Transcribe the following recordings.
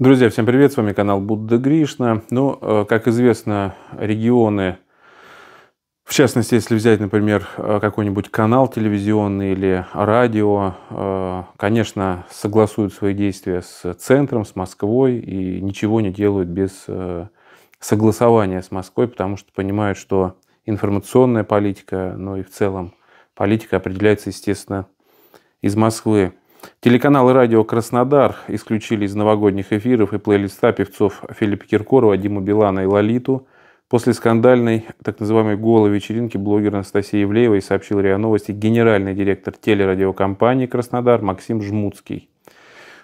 Друзья, всем привет, с вами канал Будда Гришна. Ну, э, как известно, регионы, в частности, если взять, например, э, какой-нибудь канал телевизионный или радио, э, конечно, согласуют свои действия с центром, с Москвой и ничего не делают без согласования с Москвой, потому что понимают, что информационная политика, ну и в целом политика определяется, естественно, из Москвы. Телеканал и радио «Краснодар» исключили из новогодних эфиров и плейлиста певцов Филиппа Киркорова, Диму Билана и Лолиту. После скандальной так называемой голой вечеринки блогер Анастасия Евлеевой сообщил РИА Новости генеральный директор телерадиокомпании «Краснодар» Максим Жмутский.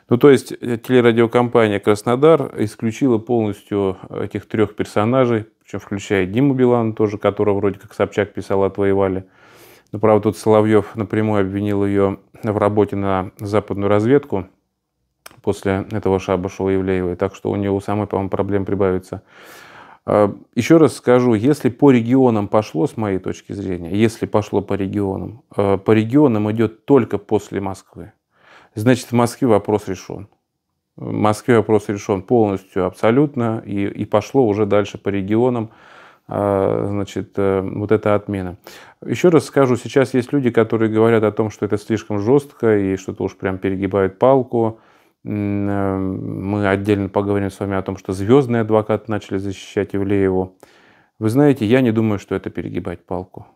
Ну, то есть э, телерадиокомпания «Краснодар» исключила полностью э, этих трех персонажей, причем включая Диму Билана тоже, которого вроде как Собчак писал, отвоевали – но, ну, правда, тут Соловьев напрямую обвинил ее в работе на западную разведку после этого шабаша у Евлеевой. Так что у него самой, по-моему, проблем прибавится. А, Еще раз скажу, если по регионам пошло, с моей точки зрения, если пошло по регионам, э, по регионам идет только после Москвы. Значит, в Москве вопрос решен. В Москве вопрос решен полностью, абсолютно, и, и пошло уже дальше по регионам. А, значит, э, вот эта отмена. Еще раз скажу, сейчас есть люди, которые говорят о том, что это слишком жестко и что-то уж прям перегибает палку. Э, мы отдельно поговорим с вами о том, что звездные адвокаты начали защищать Ивлееву. Вы знаете, я не думаю, что это перегибать палку.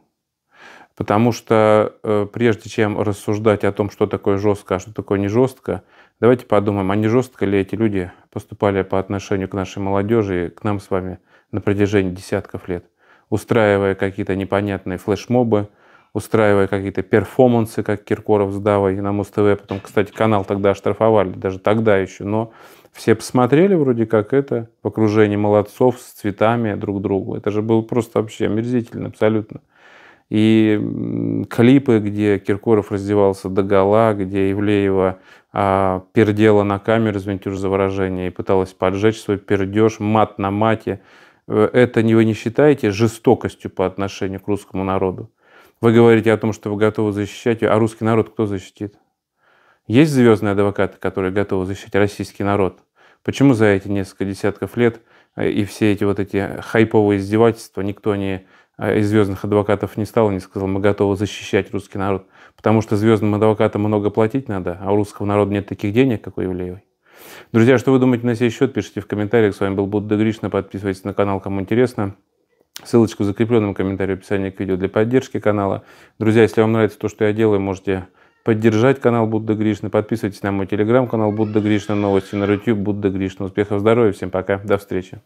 Потому что э, прежде чем рассуждать о том, что такое жестко, а что такое не жестко, давайте подумаем, а не жестко ли эти люди поступали по отношению к нашей молодежи и к нам с вами – на протяжении десятков лет, устраивая какие-то непонятные флешмобы, устраивая какие-то перформансы, как Киркоров с Давой на Муз-ТВ. Потом, кстати, канал тогда оштрафовали, даже тогда еще. Но все посмотрели вроде как это в окружении молодцов с цветами друг другу. Это же было просто вообще омерзительно абсолютно. И клипы, где Киркоров раздевался до гола, где Евлеева а, пердела на камеру, извините уже за выражение, и пыталась поджечь свой пердеж, мат на мате. Э, это не вы не считаете жестокостью по отношению к русскому народу? Вы говорите о том, что вы готовы защищать, а русский народ кто защитит? Есть звездные адвокаты, которые готовы защищать российский народ? Почему за эти несколько десятков лет э, и все эти вот эти хайповые издевательства никто не э, из звездных адвокатов не стал и не сказал, мы готовы защищать русский народ, потому что звездным адвокатам много платить надо, а у русского народа нет таких денег, как у Евлеевой. Друзья, что вы думаете на сей счет, пишите в комментариях. С вами был Будда Гришна. Подписывайтесь на канал, кому интересно. Ссылочку в закрепленном комментарии в описании к видео для поддержки канала. Друзья, если вам нравится то, что я делаю, можете поддержать канал Будда Гришна. Подписывайтесь на мой телеграм-канал Будда Гришна, новости на YouTube Будда Гришна. Успехов, здоровья, всем пока, до встречи.